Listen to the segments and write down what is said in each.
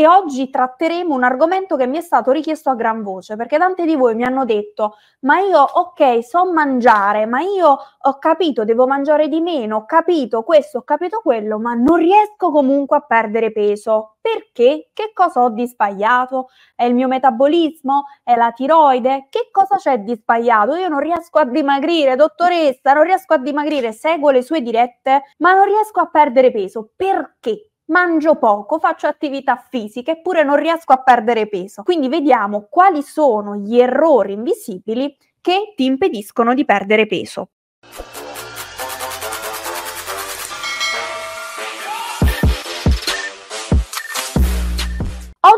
e oggi tratteremo un argomento che mi è stato richiesto a gran voce, perché tanti di voi mi hanno detto, ma io ok, so mangiare, ma io ho capito, devo mangiare di meno, ho capito questo, ho capito quello, ma non riesco comunque a perdere peso. Perché? Che cosa ho di sbagliato? È il mio metabolismo? È la tiroide? Che cosa c'è di sbagliato? Io non riesco a dimagrire, dottoressa, non riesco a dimagrire, seguo le sue dirette, ma non riesco a perdere peso. Perché? mangio poco, faccio attività fisica eppure non riesco a perdere peso. Quindi vediamo quali sono gli errori invisibili che ti impediscono di perdere peso.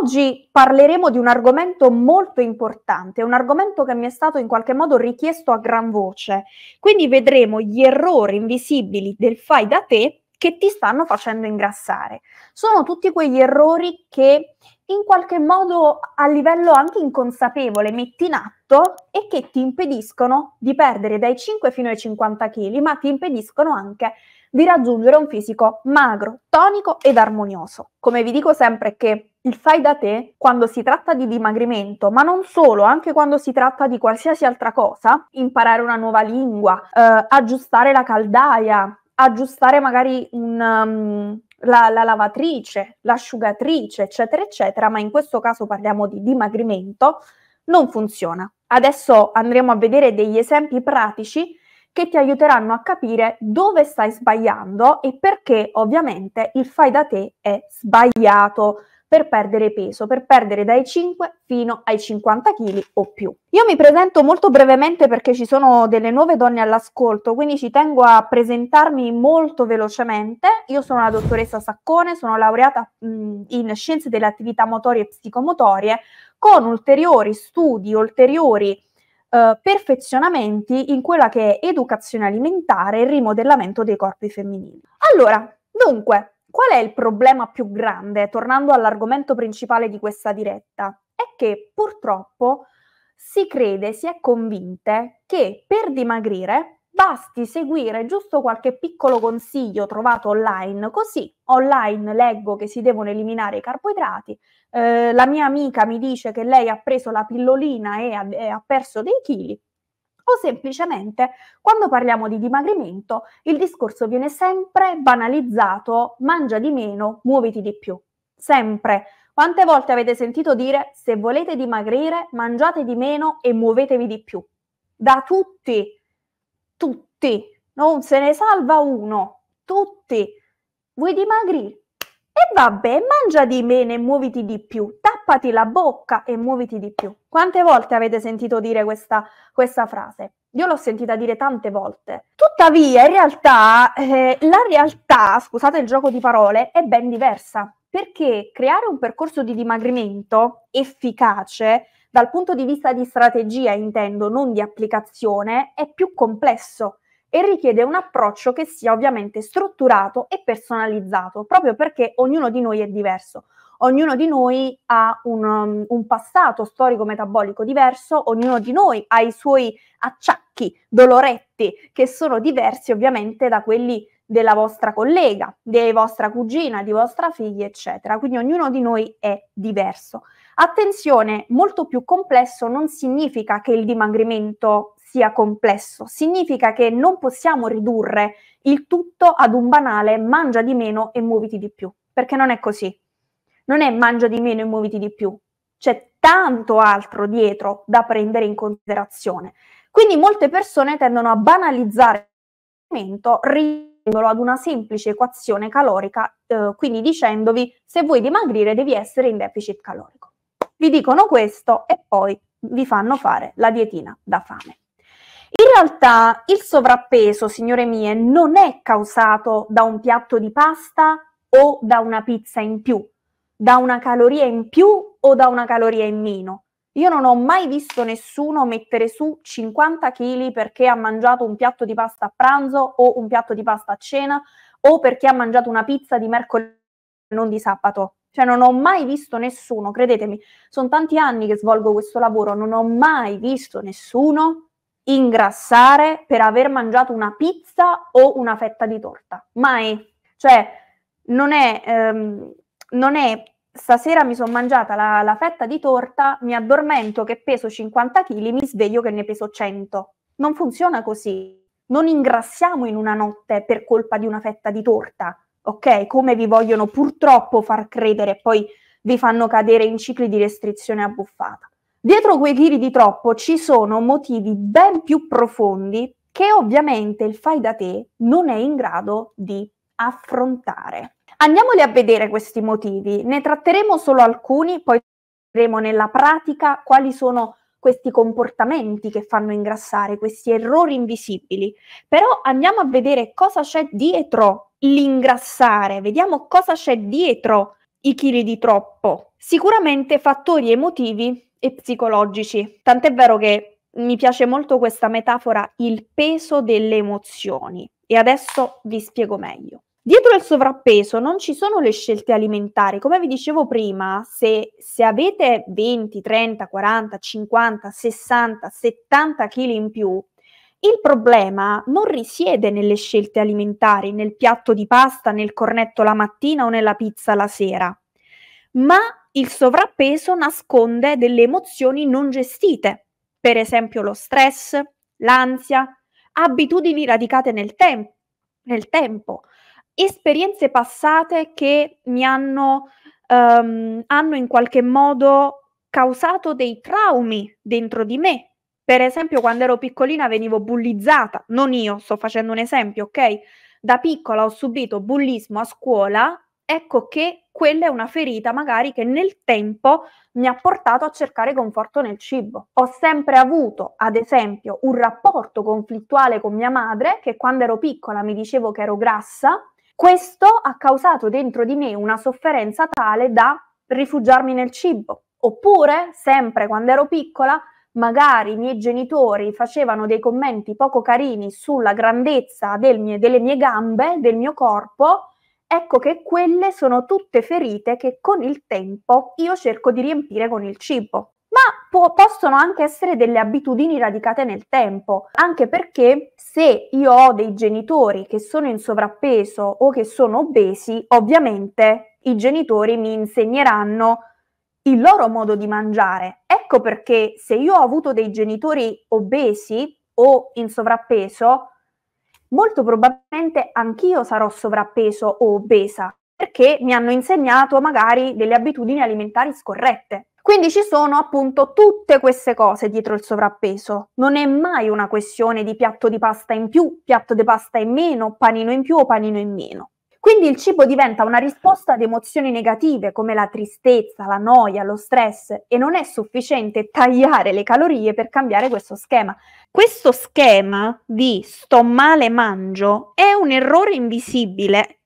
Oggi parleremo di un argomento molto importante, un argomento che mi è stato in qualche modo richiesto a gran voce. Quindi vedremo gli errori invisibili del fai da te che ti stanno facendo ingrassare. Sono tutti quegli errori che in qualche modo a livello anche inconsapevole metti in atto e che ti impediscono di perdere dai 5 fino ai 50 kg, ma ti impediscono anche di raggiungere un fisico magro, tonico ed armonioso. Come vi dico sempre che il fai da te quando si tratta di dimagrimento, ma non solo, anche quando si tratta di qualsiasi altra cosa, imparare una nuova lingua, eh, aggiustare la caldaia, aggiustare magari un, um, la, la, lavatrice, l'asciugatrice, eccetera, eccetera, ma in questo caso parliamo di dimagrimento, non funziona. Adesso andremo a vedere degli esempi pratici che ti aiuteranno a capire dove stai sbagliando e perché ovviamente il fai da te è sbagliato per perdere peso, per perdere dai 5 fino ai 50 kg o più. Io mi presento molto brevemente perché ci sono delle nuove donne all'ascolto, quindi ci tengo a presentarmi molto velocemente. Io sono la dottoressa Saccone, sono laureata in scienze delle attività motorie e psicomotorie con ulteriori studi, ulteriori Uh, perfezionamenti in quella che è educazione alimentare e rimodellamento dei corpi femminili. Allora, dunque, Qual è il problema più grande, tornando all'argomento principale di questa diretta? È che purtroppo si crede, si è convinte che per dimagrire basti seguire giusto qualche piccolo consiglio trovato online, così online leggo che si devono eliminare i carboidrati, eh, la mia amica mi dice che lei ha preso la pillolina e ha, e ha perso dei chili, o semplicemente quando parliamo di dimagrimento il discorso viene sempre banalizzato, mangia di meno, muoviti di più. Sempre. Quante volte avete sentito dire se volete dimagrire, mangiate di meno e muovetevi di più? Da tutti, tutti, non se ne salva uno, tutti. Vuoi dimagrire? vabbè, mangia di meno e muoviti di più, tappati la bocca e muoviti di più. Quante volte avete sentito dire questa, questa frase? Io l'ho sentita dire tante volte. Tuttavia, in realtà, eh, la realtà, scusate il gioco di parole, è ben diversa, perché creare un percorso di dimagrimento efficace dal punto di vista di strategia, intendo, non di applicazione, è più complesso e richiede un approccio che sia ovviamente strutturato e personalizzato, proprio perché ognuno di noi è diverso. Ognuno di noi ha un, um, un passato storico-metabolico diverso, ognuno di noi ha i suoi acciacchi, doloretti, che sono diversi ovviamente da quelli della vostra collega, di vostra cugina, di vostra figlia, eccetera. Quindi ognuno di noi è diverso. Attenzione, molto più complesso non significa che il dimagrimento sia complesso. Significa che non possiamo ridurre il tutto ad un banale mangia di meno e muoviti di più, perché non è così. Non è mangia di meno e muoviti di più. C'è tanto altro dietro da prendere in considerazione. Quindi molte persone tendono a banalizzare il movimento riducendolo ad una semplice equazione calorica, eh, quindi dicendovi se vuoi dimagrire devi essere in deficit calorico. Vi dicono questo e poi vi fanno fare la dietina da fame. In realtà il sovrappeso, signore mie, non è causato da un piatto di pasta o da una pizza in più, da una caloria in più o da una caloria in meno. Io non ho mai visto nessuno mettere su 50 kg perché ha mangiato un piatto di pasta a pranzo o un piatto di pasta a cena o perché ha mangiato una pizza di mercoledì e non di sabato. Cioè non ho mai visto nessuno, credetemi, sono tanti anni che svolgo questo lavoro, non ho mai visto nessuno ingrassare per aver mangiato una pizza o una fetta di torta. Mai. Cioè, non è, ehm, non è stasera mi sono mangiata la, la, fetta di torta, mi addormento che peso 50 kg, mi sveglio che ne peso 100. Non funziona così. Non ingrassiamo in una notte per colpa di una fetta di torta, ok? Come vi vogliono purtroppo far credere e poi vi fanno cadere in cicli di restrizione abbuffata. Dietro quei chili di troppo ci sono motivi ben più profondi che ovviamente il fai da te non è in grado di affrontare. Andiamoli a vedere questi motivi, ne tratteremo solo alcuni, poi vedremo nella pratica quali sono questi comportamenti che fanno ingrassare, questi errori invisibili. Però andiamo a vedere cosa c'è dietro l'ingrassare, vediamo cosa c'è dietro i chili di troppo. Sicuramente fattori emotivi e psicologici. Tant'è vero che mi piace molto questa metafora, il peso delle emozioni. E adesso vi spiego meglio. Dietro il sovrappeso non ci sono le scelte alimentari. Come vi dicevo prima, se, se avete 20, 30, 40, 50, 60, 70 kg in più, il problema non risiede nelle scelte alimentari, nel piatto di pasta, nel cornetto la mattina o nella pizza la sera, ma il sovrappeso nasconde delle emozioni non gestite, per esempio lo stress, l'ansia, abitudini radicate nel, tem- nel tempo, esperienze passate che mi hanno, um, hanno in qualche modo causato dei traumi dentro di me. Per esempio, quando ero piccolina venivo bullizzata, non io, sto facendo un esempio, ok? Da piccola ho subito bullismo a scuola ecco che quella è una ferita magari che nel tempo mi ha portato a cercare conforto nel cibo. Ho sempre avuto, ad esempio, un rapporto conflittuale con mia madre che quando ero piccola mi dicevo che ero grassa. Questo ha causato dentro di me una sofferenza tale da rifugiarmi nel cibo. Oppure, sempre quando ero piccola, magari i miei genitori facevano dei commenti poco carini sulla grandezza del mie, delle mie gambe, del mio corpo, ecco che quelle sono tutte ferite che con il tempo io cerco di riempire con il cibo. Ma po- possono anche essere delle abitudini radicate nel tempo, anche perché se io ho dei genitori che sono in sovrappeso o che sono obesi, ovviamente i genitori mi insegneranno il loro modo di mangiare. Ecco perché se io ho avuto dei genitori obesi o in sovrappeso, molto probabilmente anch'io sarò sovrappeso o obesa perché mi hanno insegnato magari delle abitudini alimentari scorrette. Quindi ci sono appunto tutte queste cose dietro il sovrappeso. Non è mai una questione di piatto di pasta in più, piatto di pasta in meno, panino in più o panino in meno. Quindi il cibo diventa una risposta ad emozioni negative come la tristezza, la noia, lo stress e non è sufficiente tagliare le calorie per cambiare questo schema. Questo schema di sto male mangio è un errore invisibile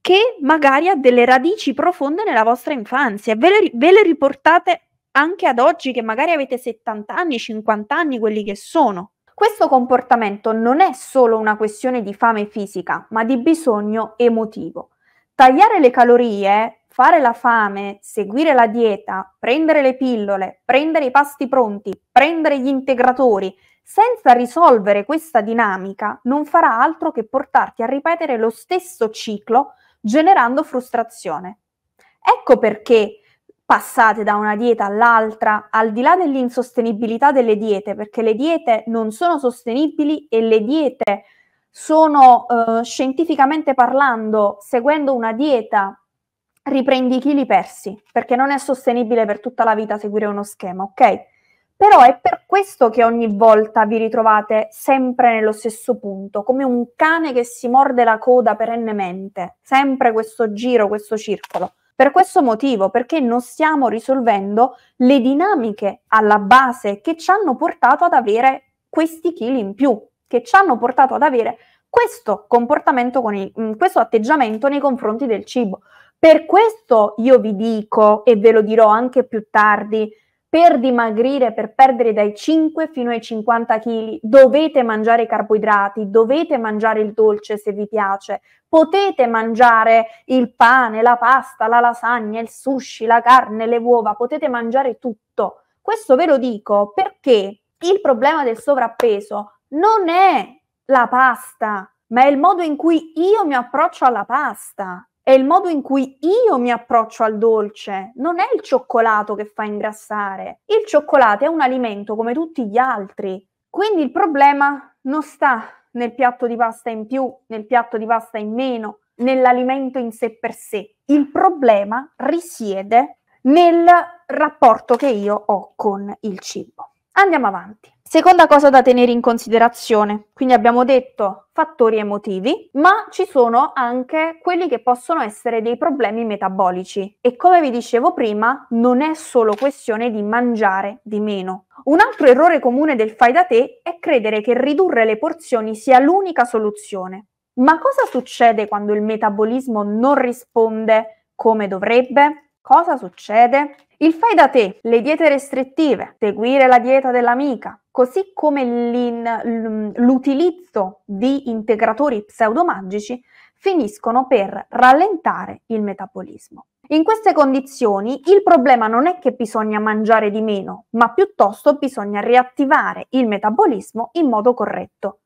che magari ha delle radici profonde nella vostra infanzia. Ve le, ve le riportate anche ad oggi che magari avete 70 anni, 50 anni, quelli che sono. Questo comportamento non è solo una questione di fame fisica, ma di bisogno emotivo. Tagliare le calorie, fare la fame, seguire la dieta, prendere le pillole, prendere i pasti pronti, prendere gli integratori, senza risolvere questa dinamica non farà altro che portarti a ripetere lo stesso ciclo generando frustrazione. Ecco perché passate da una dieta all'altra, al di là dell'insostenibilità delle diete, perché le diete non sono sostenibili e le diete sono eh, scientificamente parlando, seguendo una dieta, riprendi i chili persi, perché non è sostenibile per tutta la vita seguire uno schema, ok? Però è per questo che ogni volta vi ritrovate sempre nello stesso punto, come un cane che si morde la coda perennemente, sempre questo giro, questo circolo. Per questo motivo, perché non stiamo risolvendo le dinamiche alla base che ci hanno portato ad avere questi chili in più, che ci hanno portato ad avere questo comportamento, il, mm, questo atteggiamento nei confronti del cibo. Per questo io vi dico, e ve lo dirò anche più tardi, per dimagrire, per perdere dai 5 fino ai 50 kg, dovete mangiare i carboidrati, dovete mangiare il dolce se vi piace, potete mangiare il pane, la pasta, la lasagna, il sushi, la carne, le uova, potete mangiare tutto. Questo ve lo dico perché il problema del sovrappeso non è la pasta, ma è il modo in cui io mi approccio alla pasta è il modo in cui io mi approccio al dolce, non è il cioccolato che fa ingrassare. Il cioccolato è un alimento come tutti gli altri, quindi il problema non sta nel piatto di pasta in più, nel piatto di pasta in meno, nell'alimento in sé per sé. Il problema risiede nel rapporto che io ho con il cibo. Andiamo avanti. Seconda cosa da tenere in considerazione, quindi abbiamo detto fattori emotivi, ma ci sono anche quelli che possono essere dei problemi metabolici e come vi dicevo prima non è solo questione di mangiare di meno. Un altro errore comune del fai da te è credere che ridurre le porzioni sia l'unica soluzione. Ma cosa succede quando il metabolismo non risponde come dovrebbe? Cosa succede? Il fai da te, le diete restrittive, seguire la dieta dell'amica, così come l'utilizzo di integratori pseudomagici finiscono per rallentare il metabolismo. In queste condizioni il problema non è che bisogna mangiare di meno, ma piuttosto bisogna riattivare il metabolismo in modo corretto.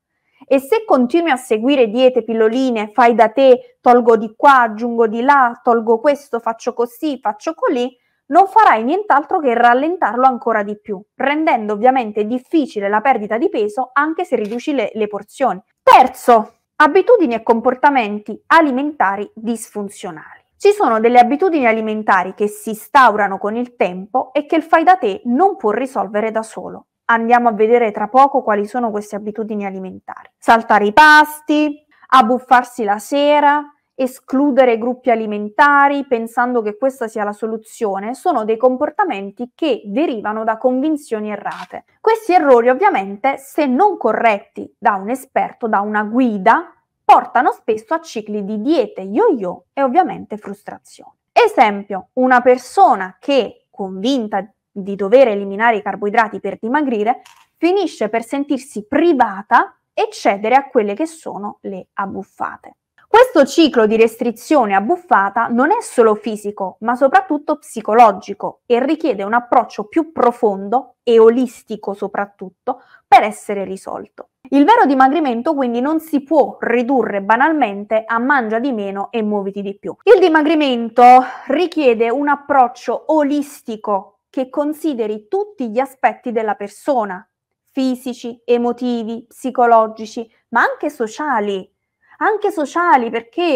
E se continui a seguire diete, pilloline, fai da te, tolgo di qua, aggiungo di là, tolgo questo, faccio così, faccio colì, non farai nient'altro che rallentarlo ancora di più, rendendo ovviamente difficile la perdita di peso anche se riduci le, le porzioni. Terzo, abitudini e comportamenti alimentari disfunzionali. Ci sono delle abitudini alimentari che si instaurano con il tempo e che il fai da te non può risolvere da solo. Andiamo a vedere tra poco quali sono queste abitudini alimentari. Saltare i pasti, abbuffarsi la sera, escludere gruppi alimentari pensando che questa sia la soluzione, sono dei comportamenti che derivano da convinzioni errate. Questi errori ovviamente, se non corretti da un esperto, da una guida, portano spesso a cicli di diete yo-yo e ovviamente frustrazione. Esempio, una persona che convinta di dover eliminare i carboidrati per dimagrire, finisce per sentirsi privata e cedere a quelle che sono le abbuffate. Questo ciclo di restrizione abbuffata non è solo fisico, ma soprattutto psicologico e richiede un approccio più profondo e olistico soprattutto per essere risolto. Il vero dimagrimento quindi non si può ridurre banalmente a mangia di meno e muoviti di più. Il dimagrimento richiede un approccio olistico che consideri tutti gli aspetti della persona, fisici, emotivi, psicologici, ma anche sociali anche sociali, perché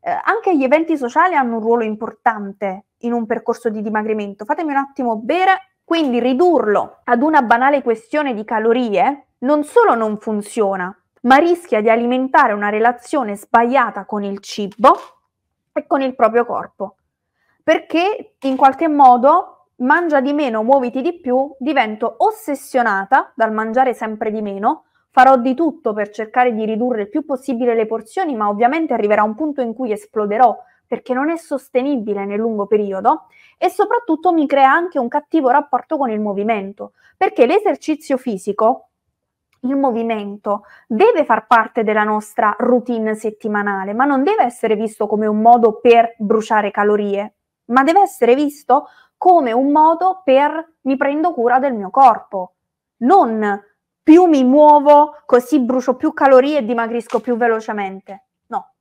eh, anche gli eventi sociali hanno un ruolo importante in un percorso di dimagrimento. Fatemi un attimo bere, quindi ridurlo ad una banale questione di calorie non solo non funziona, ma rischia di alimentare una relazione sbagliata con il cibo e con il proprio corpo, perché in qualche modo mangia di meno, muoviti di più, divento ossessionata dal mangiare sempre di meno, Farò di tutto per cercare di ridurre il più possibile le porzioni, ma ovviamente arriverà un punto in cui esploderò perché non è sostenibile nel lungo periodo e soprattutto mi crea anche un cattivo rapporto con il movimento, perché l'esercizio fisico, il movimento, deve far parte della nostra routine settimanale, ma non deve essere visto come un modo per bruciare calorie, ma deve essere visto come un modo per mi prendo cura del mio corpo, non più mi muovo, così brucio più calorie e dimagrisco più velocemente. No,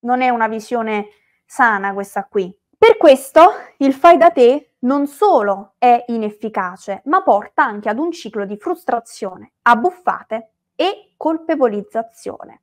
non è una visione sana questa qui. Per questo il fai da te non solo è inefficace, ma porta anche ad un ciclo di frustrazione, abbuffate e colpevolizzazione.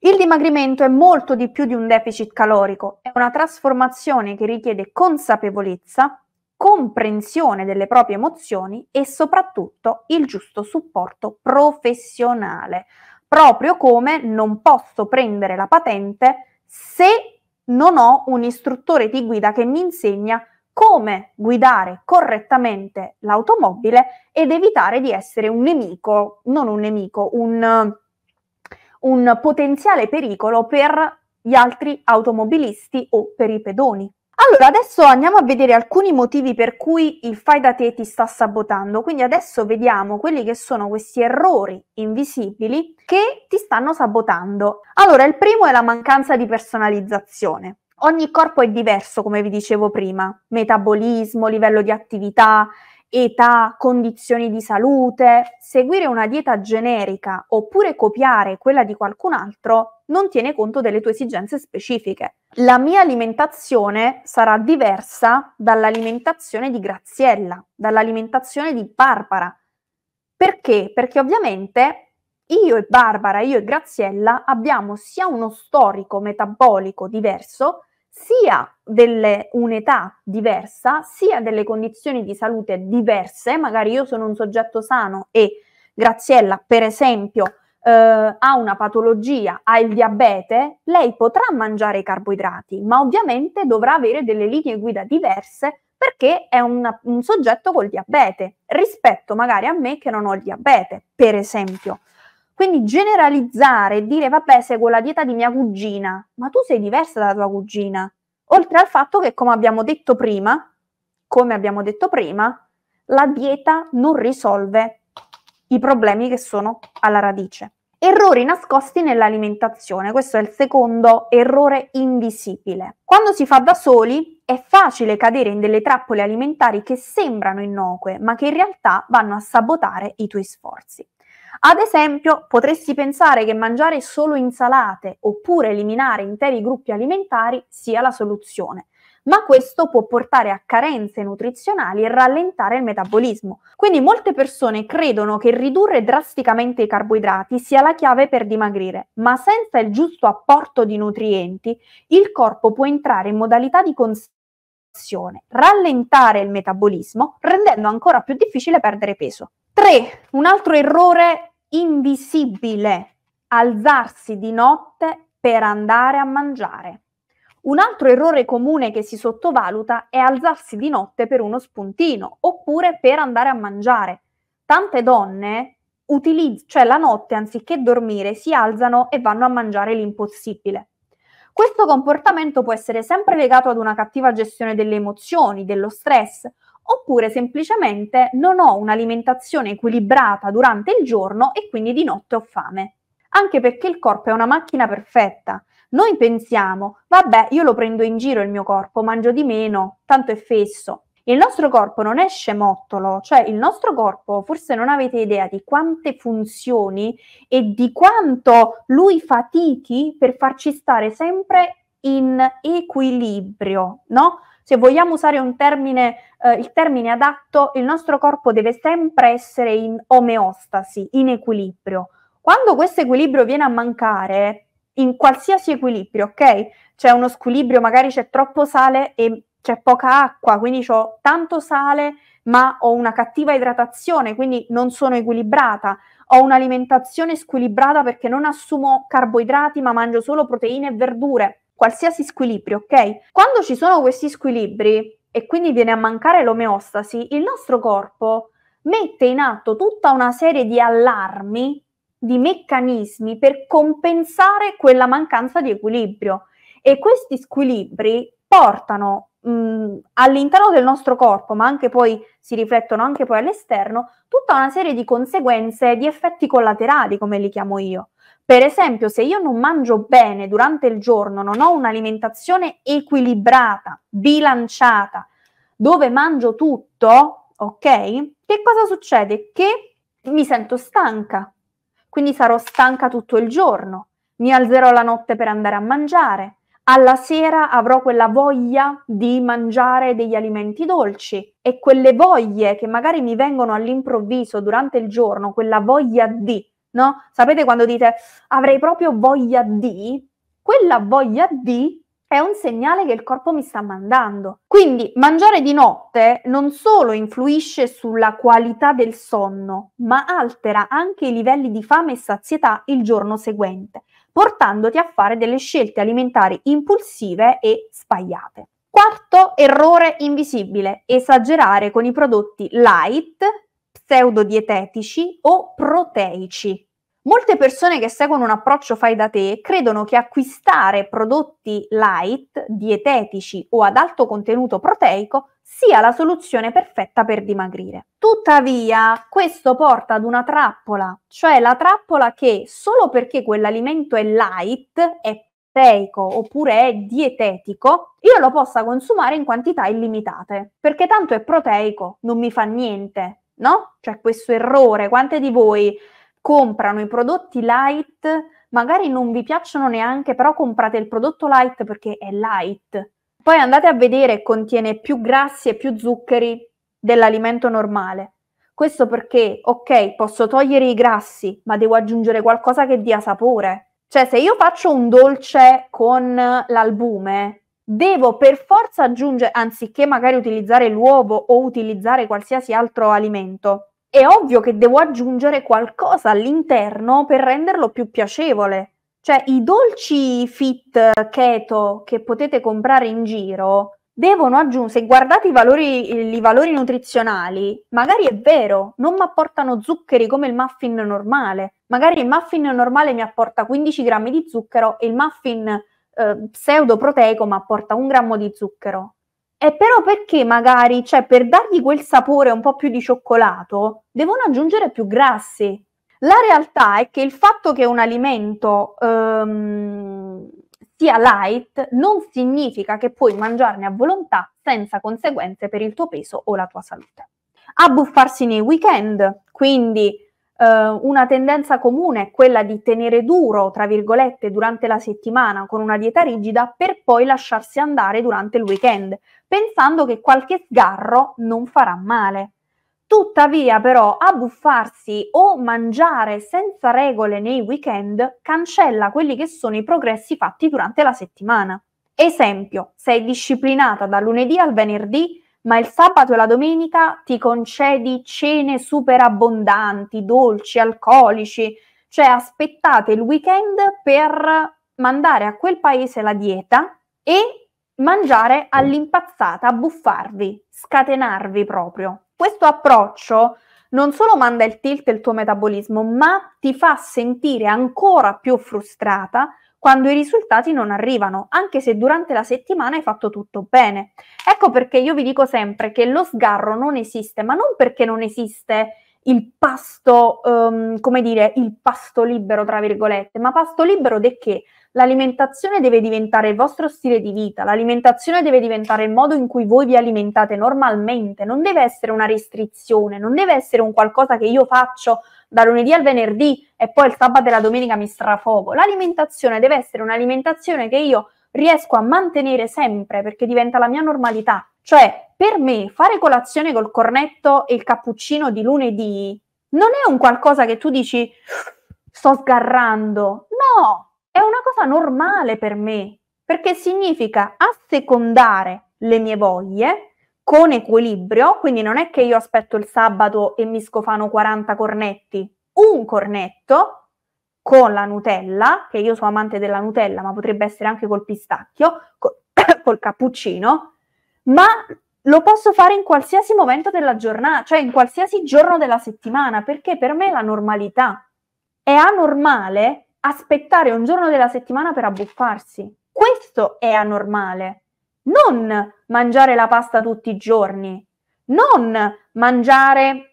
Il dimagrimento è molto di più di un deficit calorico, è una trasformazione che richiede consapevolezza, comprensione delle proprie emozioni e soprattutto il giusto supporto professionale, proprio come non posso prendere la patente se non ho un istruttore di guida che mi insegna come guidare correttamente l'automobile ed evitare di essere un nemico, non un nemico, un, un potenziale pericolo per gli altri automobilisti o per i pedoni. Allora, adesso andiamo a vedere alcuni motivi per cui il fai da te ti sta sabotando. Quindi adesso vediamo quelli che sono questi errori invisibili che ti stanno sabotando. Allora, il primo è la mancanza di personalizzazione. Ogni corpo è diverso, come vi dicevo prima, metabolismo, livello di attività, età, condizioni di salute, seguire una dieta generica oppure copiare quella di qualcun altro non tiene conto delle tue esigenze specifiche. La mia alimentazione sarà diversa dall'alimentazione di Graziella, dall'alimentazione di Barbara. Perché? Perché ovviamente io e Barbara, io e Graziella abbiamo sia uno storico metabolico diverso, sia un'età diversa, sia delle condizioni di salute diverse, magari io sono un soggetto sano e Graziella, per esempio, eh, ha una patologia, ha il diabete, lei potrà mangiare i carboidrati, ma ovviamente dovrà avere delle linee guida diverse perché è una, un soggetto col diabete rispetto magari a me che non ho il diabete, per esempio. Quindi generalizzare e dire vabbè seguo la dieta di mia cugina, ma tu sei diversa dalla tua cugina. Oltre al fatto che, come abbiamo detto prima, come abbiamo detto prima, la dieta non risolve i problemi che sono alla radice. Errori nascosti nell'alimentazione, questo è il secondo errore invisibile. Quando si fa da soli è facile cadere in delle trappole alimentari che sembrano innocue, ma che in realtà vanno a sabotare i tuoi sforzi. Ad esempio, potresti pensare che mangiare solo insalate oppure eliminare interi gruppi alimentari sia la soluzione, ma questo può portare a carenze nutrizionali e rallentare il metabolismo. Quindi molte persone credono che ridurre drasticamente i carboidrati sia la chiave per dimagrire, ma senza il giusto apporto di nutrienti il corpo può entrare in modalità di conservazione, rallentare il metabolismo, rendendo ancora più difficile perdere peso. 3. un altro errore invisibile, alzarsi di notte per andare a mangiare. Un altro errore comune che si sottovaluta è alzarsi di notte per uno spuntino oppure per andare a mangiare. Tante donne utilizz- cioè la notte anziché dormire si alzano e vanno a mangiare l'impossibile. Questo comportamento può essere sempre legato ad una cattiva gestione delle emozioni, dello stress oppure semplicemente non ho un'alimentazione equilibrata durante il giorno e quindi di notte ho fame. Anche perché il corpo è una macchina perfetta. Noi pensiamo, vabbè, io lo prendo in giro il mio corpo, mangio di meno, tanto è fesso. Il nostro corpo non è scemottolo, cioè il nostro corpo, forse non avete idea di quante funzioni e di quanto lui fatichi per farci stare sempre in equilibrio, no? se vogliamo usare un termine, eh, il termine adatto, il nostro corpo deve sempre essere in omeostasi, in equilibrio. Quando questo equilibrio viene a mancare, in qualsiasi equilibrio, ok? C'è uno squilibrio, magari c'è troppo sale e c'è poca acqua, quindi ho tanto sale ma ho una cattiva idratazione, quindi non sono equilibrata, ho un'alimentazione squilibrata perché non assumo carboidrati ma mangio solo proteine e verdure qualsiasi squilibrio, ok? Quando ci sono questi squilibri e quindi viene a mancare l'omeostasi, il nostro corpo mette in atto tutta una serie di allarmi, di meccanismi per compensare quella mancanza di equilibrio e questi squilibri portano mh, mm, all'interno del nostro corpo, ma anche poi si riflettono anche poi all'esterno, tutta una serie di conseguenze, di effetti collaterali, come li chiamo io. Per esempio, se io non mangio bene durante il giorno, non ho un'alimentazione equilibrata, bilanciata, dove mangio tutto, ok? Che cosa succede? Che mi sento stanca, quindi sarò stanca tutto il giorno, mi alzerò la notte per andare a mangiare, alla sera avrò quella voglia di mangiare degli alimenti dolci e quelle voglie che magari mi vengono all'improvviso durante il giorno, quella voglia di no? Sapete quando dite avrei proprio voglia di? Quella voglia di è un segnale che il corpo mi sta mandando. Quindi mangiare di notte non solo influisce sulla qualità del sonno, ma altera anche i livelli di fame e sazietà il giorno seguente, portandoti a fare delle scelte alimentari impulsive e sbagliate. Quarto errore invisibile, esagerare con i prodotti light pseudodietetici o proteici. Molte persone che seguono un approccio fai da te credono che acquistare prodotti light, dietetici o ad alto contenuto proteico sia la soluzione perfetta per dimagrire. Tuttavia, questo porta ad una trappola, cioè la trappola che solo perché quell'alimento è light, è proteico oppure è dietetico, io lo possa consumare in quantità illimitate, perché tanto è proteico, non mi fa niente, no? Cioè questo errore, quante di voi comprano i prodotti light, magari non vi piacciono neanche, però comprate il prodotto light perché è light. Poi andate a vedere, contiene più grassi e più zuccheri dell'alimento normale. Questo perché, ok, posso togliere i grassi, ma devo aggiungere qualcosa che dia sapore. Cioè, se io faccio un dolce con l'albume, devo per forza aggiungere, anziché magari utilizzare l'uovo o utilizzare qualsiasi altro alimento, è ovvio che devo aggiungere qualcosa all'interno per renderlo più piacevole. Cioè i dolci fit keto che potete comprare in giro devono aggiungere, se guardate i valori, i valori nutrizionali, magari è vero, non mi apportano zuccheri come il muffin normale. Magari il muffin normale mi apporta 15 grammi di zucchero e il muffin eh, pseudoproteico ma porta un grammo di zucchero. E però perché magari, cioè per dargli quel sapore un po' più di cioccolato, devono aggiungere più grassi. La realtà è che il fatto che un alimento ehm, sia light non significa che puoi mangiarne a volontà senza conseguenze per il tuo peso o la tua salute. Abbuffarsi nei weekend, quindi eh, una tendenza comune è quella di tenere duro, tra virgolette, durante la settimana con una dieta rigida per poi lasciarsi andare durante il weekend, pensando che qualche sgarro non farà male. Tuttavia, però, abbuffarsi o mangiare senza regole nei weekend cancella quelli che sono i progressi fatti durante la settimana. Esempio, sei disciplinata da lunedì al venerdì ma il sabato e la domenica ti concedi cene super abbondanti, dolci, alcolici, cioè aspettate il weekend per mandare a quel paese la dieta e mangiare all'impazzata, buffarvi, scatenarvi proprio. Questo approccio non solo manda il tilt il tuo metabolismo, ma ti fa sentire ancora più frustrata quando i risultati non arrivano, anche se durante la settimana hai fatto tutto bene. Ecco perché io vi dico sempre che lo sgarro non esiste, ma non perché non esiste il pasto, um, come dire, il pasto libero, tra virgolette, ma pasto libero di che? L'alimentazione deve diventare il vostro stile di vita, l'alimentazione deve diventare il modo in cui voi vi alimentate normalmente, non deve essere una restrizione, non deve essere un qualcosa che io faccio da lunedì al venerdì e poi il sabato e la domenica mi strafogo. L'alimentazione deve essere un'alimentazione che io riesco a mantenere sempre perché diventa la mia normalità, cioè per me fare colazione col cornetto e il cappuccino di lunedì non è un qualcosa che tu dici sto sgarrando. No, è una cosa normale per me, perché significa assecondare le mie voglie con equilibrio, quindi non è che io aspetto il sabato e mi scofano 40 cornetti, un cornetto con la Nutella, che io sono amante della Nutella, ma potrebbe essere anche col pistacchio, col, col cappuccino, ma lo posso fare in qualsiasi momento della giornata, cioè in qualsiasi giorno della settimana, perché per me è la normalità. È anormale aspettare un giorno della settimana per abbuffarsi. Questo è anormale. Non mangiare la pasta tutti i giorni, non mangiare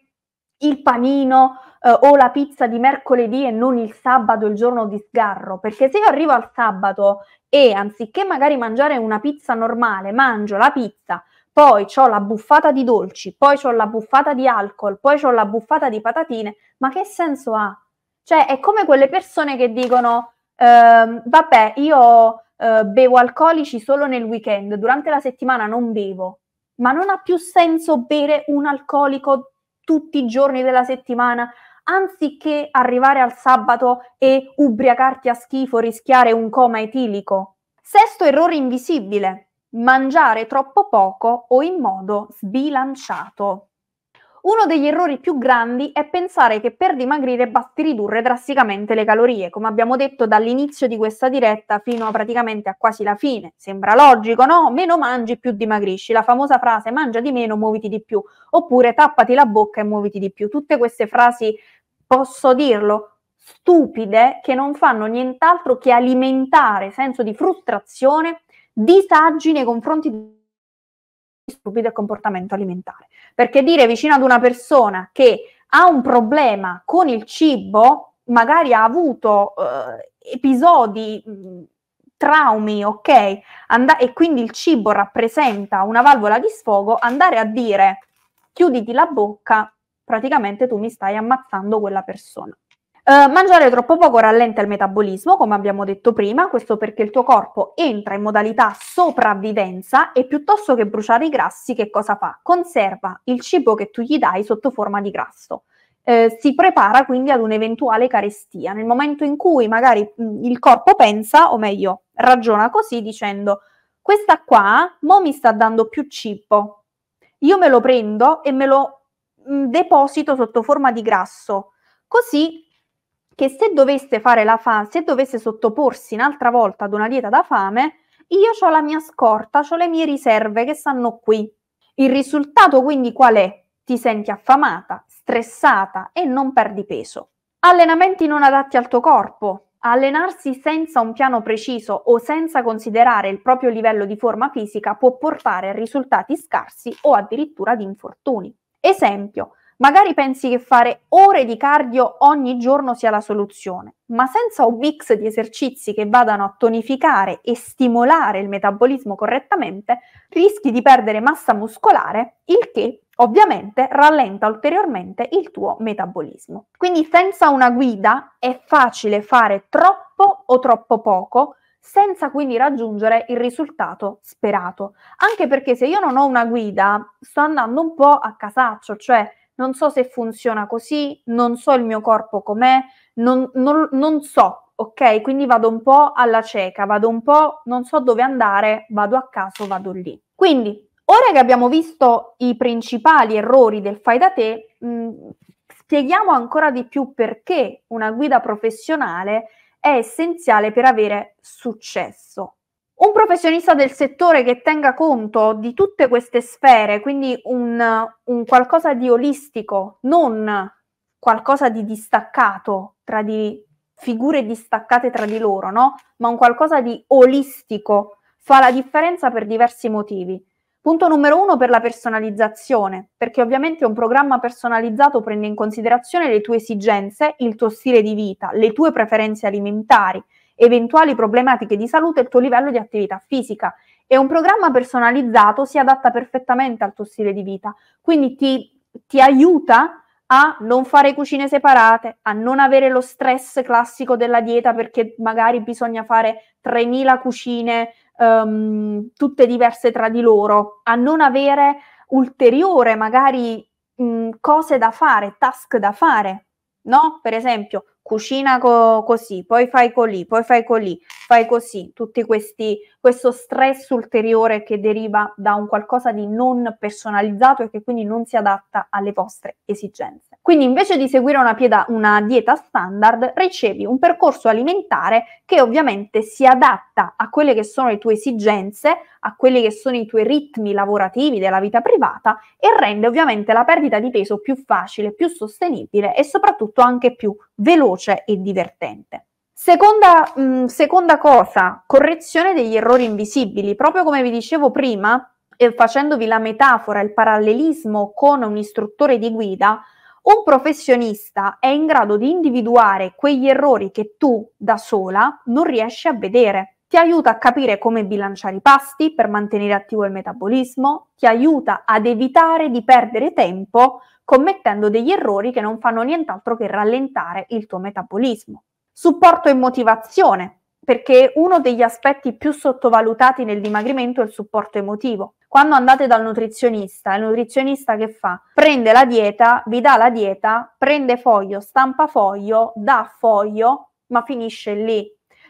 il panino eh, o la pizza di mercoledì e non il sabato, il giorno di sgarro, perché se io arrivo al sabato e anziché magari mangiare una pizza normale, mangio la pizza poi ho la buffata di dolci, poi ho la buffata di alcol, poi ho la buffata di patatine, ma che senso ha? Cioè, è come quelle persone che dicono, ehm, vabbè, io eh, bevo alcolici solo nel weekend, durante la settimana non bevo, ma non ha più senso bere un alcolico tutti i giorni della settimana, anziché arrivare al sabato e ubriacarti a schifo, rischiare un coma etilico. Sesto errore invisibile, mangiare troppo poco o in modo sbilanciato. Uno degli errori più grandi è pensare che per dimagrire basti ridurre drasticamente le calorie, come abbiamo detto dall'inizio di questa diretta fino a praticamente a quasi la fine. Sembra logico, no? Meno mangi più dimagrisci, la famosa frase mangia di meno, muoviti di più, oppure tappati la bocca e muoviti di più. Tutte queste frasi, posso dirlo, stupide che non fanno nient'altro che alimentare senso di frustrazione disagi nei confronti di disturbi del comportamento alimentare. Perché dire vicino ad una persona che ha un problema con il cibo, magari ha avuto eh, episodi, traumi, ok? And- e quindi il cibo rappresenta una valvola di sfogo, andare a dire chiuditi la bocca, praticamente tu mi stai ammazzando quella persona. Eh, mangiare troppo poco rallenta il metabolismo, come abbiamo detto prima, questo perché il tuo corpo entra in modalità sopravvivenza e piuttosto che bruciare i grassi, che cosa fa? Conserva il cibo che tu gli dai sotto forma di grasso. Eh, si prepara quindi ad un'eventuale carestia. Nel momento in cui magari mm, il corpo pensa, o meglio, ragiona così dicendo questa qua mo mi sta dando più cibo, io me lo prendo e me lo mh, mm, deposito sotto forma di grasso, così che se dovesse fare la fame, se dovesse sottoporsi un'altra volta ad una dieta da fame, io ho la mia scorta, ho le mie riserve che stanno qui. Il risultato quindi qual è? Ti senti affamata, stressata e non perdi peso. Allenamenti non adatti al tuo corpo. Allenarsi senza un piano preciso o senza considerare il proprio livello di forma fisica può portare a risultati scarsi o addirittura di infortuni. Esempio, Magari pensi che fare ore di cardio ogni giorno sia la soluzione, ma senza un mix di esercizi che vadano a tonificare e stimolare il metabolismo correttamente, rischi di perdere massa muscolare, il che ovviamente rallenta ulteriormente il tuo metabolismo. Quindi senza una guida è facile fare troppo o troppo poco, senza quindi raggiungere il risultato sperato. Anche perché se io non ho una guida, sto andando un po' a casaccio, cioè non so se funziona così, non so il mio corpo com'è, non, non, non so, ok? Quindi vado un po' alla cieca, vado un po', non so dove andare, vado a caso, vado lì. Quindi, ora che abbiamo visto i principali errori del fai da te, mh, mm, spieghiamo ancora di più perché una guida professionale è essenziale per avere successo. Un professionista del settore che tenga conto di tutte queste sfere, quindi un, un qualcosa di olistico, non qualcosa di distaccato tra di figure distaccate tra di loro, no? Ma un qualcosa di olistico fa la differenza per diversi motivi. Punto numero uno per la personalizzazione, perché ovviamente un programma personalizzato prende in considerazione le tue esigenze, il tuo stile di vita, le tue preferenze alimentari, eventuali problematiche di salute e il tuo livello di attività fisica. E un programma personalizzato si adatta perfettamente al tuo stile di vita, quindi ti, ti aiuta a non fare cucine separate, a non avere lo stress classico della dieta perché magari bisogna fare 3.000 cucine um, tutte diverse tra di loro, a non avere ulteriore magari mh, cose da fare, task da fare, no? Per esempio, cucina co- così, poi fai colì, poi fai colì, fai così, tutti questi, questo stress ulteriore che deriva da un qualcosa di non personalizzato e che quindi non si adatta alle vostre esigenze. Quindi invece di seguire una, pieda, una, dieta standard, ricevi un percorso alimentare che ovviamente si adatta a quelle che sono le tue esigenze, a quelli che sono i tuoi ritmi lavorativi della vita privata e rende ovviamente la perdita di peso più facile, più sostenibile e soprattutto anche più veloce e divertente. Seconda, mh, seconda cosa, correzione degli errori invisibili. Proprio come vi dicevo prima, eh, facendovi la metafora, il parallelismo con un istruttore di guida, un professionista è in grado di individuare quegli errori che tu da sola non riesci a vedere. Ti aiuta a capire come bilanciare i pasti per mantenere attivo il metabolismo, ti aiuta ad evitare di perdere tempo commettendo degli errori che non fanno nient'altro che rallentare il tuo metabolismo. Supporto e motivazione, perché uno degli aspetti più sottovalutati nel dimagrimento è il supporto emotivo. Quando andate dal nutrizionista, il nutrizionista che fa? Prende la dieta, vi dà la dieta, prende foglio, stampa foglio, dà foglio, ma finisce lì.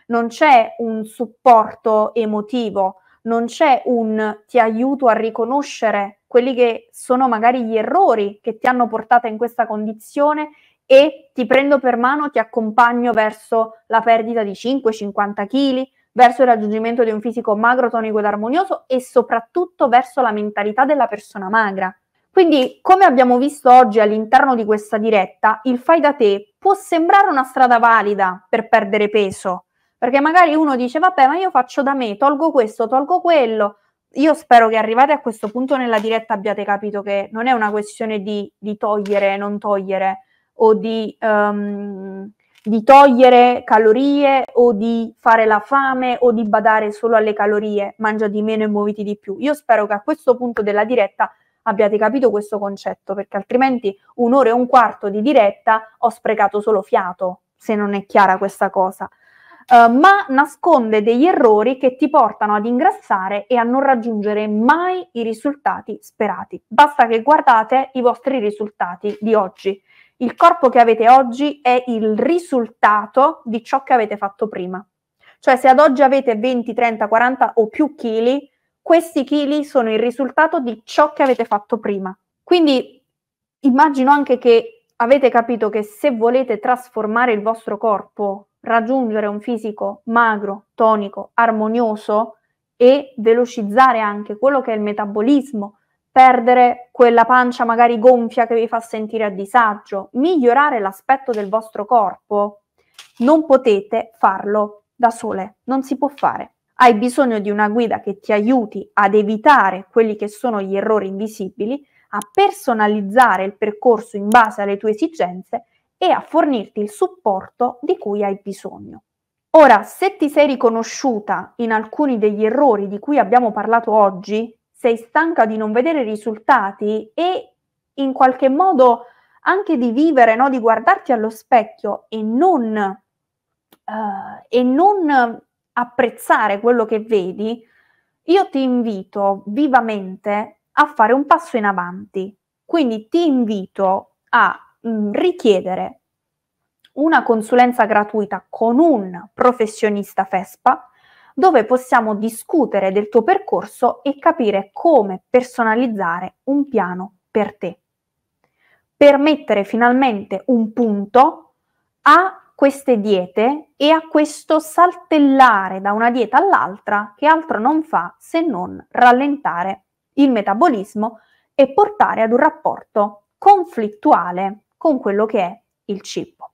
Non c'è un supporto emotivo, non c'è un ti aiuto a riconoscere quelli che sono magari gli errori che ti hanno portata in questa condizione e ti prendo per mano, ti accompagno verso la perdita di 5-50 kg, verso il raggiungimento di un fisico magro, tonico ed armonioso e soprattutto verso la mentalità della persona magra. Quindi, come abbiamo visto oggi all'interno di questa diretta, il fai da te può sembrare una strada valida per perdere peso, perché magari uno dice vabbè, ma io faccio da me, tolgo questo, tolgo quello. Io spero che arrivate a questo punto nella diretta abbiate capito che non è una questione di, di togliere, non togliere o di um, di togliere calorie o di fare la fame o di badare solo alle calorie, mangia di meno e muoviti di più. Io spero che a questo punto della diretta abbiate capito questo concetto, perché altrimenti un'ora e un quarto di diretta ho sprecato solo fiato, se non è chiara questa cosa. Uh, ma nasconde degli errori che ti portano ad ingrassare e a non raggiungere mai i risultati sperati. Basta che guardate i vostri risultati di oggi il corpo che avete oggi è il risultato di ciò che avete fatto prima. Cioè se ad oggi avete 20, 30, 40 o più chili, questi chili sono il risultato di ciò che avete fatto prima. Quindi immagino anche che avete capito che se volete trasformare il vostro corpo, raggiungere un fisico magro, tonico, armonioso e velocizzare anche quello che è il metabolismo, perdere quella pancia magari gonfia che vi fa sentire a disagio, migliorare l'aspetto del vostro corpo, non potete farlo da sole, non si può fare. Hai bisogno di una guida che ti aiuti ad evitare quelli che sono gli errori invisibili, a personalizzare il percorso in base alle tue esigenze e a fornirti il supporto di cui hai bisogno. Ora, se ti sei riconosciuta in alcuni degli errori di cui abbiamo parlato oggi, sei stanca di non vedere risultati e in qualche modo anche di vivere, no? di guardarti allo specchio e non, uh, e non apprezzare quello che vedi, io ti invito vivamente a fare un passo in avanti. Quindi ti invito a mh, mm, richiedere una consulenza gratuita con un professionista FESPA dove possiamo discutere del tuo percorso e capire come personalizzare un piano per te. Per mettere finalmente un punto a queste diete e a questo saltellare da una dieta all'altra che altro non fa se non rallentare il metabolismo e portare ad un rapporto conflittuale con quello che è il cibo.